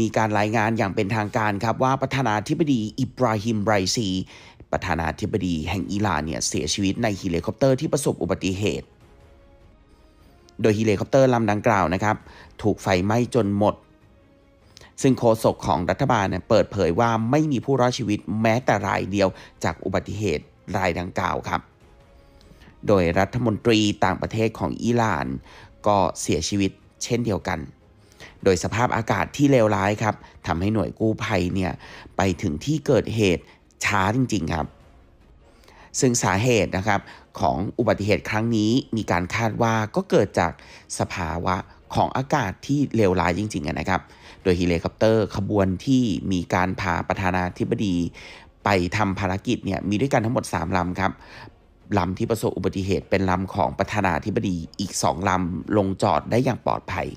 มีการรายงานอย่างเป็นทางการครับว่าประธานาธิบดีอิบราฮิมไรซีประธานาธิบดีแห่งอิหร่านเนี่ยเสียชีวิตในเฮลิคอปเตอร์ที่ประสบอุบัติเหตุ โดยเฮลิคอปเตอร์ลำดังกล่าวนะครับถูกไฟไหม้จนหมด ซึ่งโฆษกของรัฐบาลเนี่ยเปิดเผยว่าไม่มีผู้รอดชีวิตแม้แต่รายเดียวจากอุบัติเหตุรายดังกล่าวครับ โดยรัฐมนตรีต่างประเทศของอิหร่าน ก็เสียชีวิต เช่นเดียวกันโดยสภาพอากาศที่เลวร้ายครับ ทำให้หน่วยกู้ภัยเนี่ยไปถึงที่เกิดเหตุช้าจริง ๆ ครับ ซึ่งสาเหตุนะครับของอุบัติเหตุครั้งนี้มีการคาดว่าก็เกิดจากสภาวะของอากาศที่เลวร้ายจริงๆนะครับ โดยเฮลิคอปเตอร์ขบวนที่มีการพาประธานาธิบดี ไปทำภารกิจเนี่ยมีด้วยกันทั้งหมด 3 ลำครับ ลำที่ประสบอุบัติเหตุเป็นลำของประธานาธิบดี อีก 2ลำลงจอดได้อย่างปลอดภัย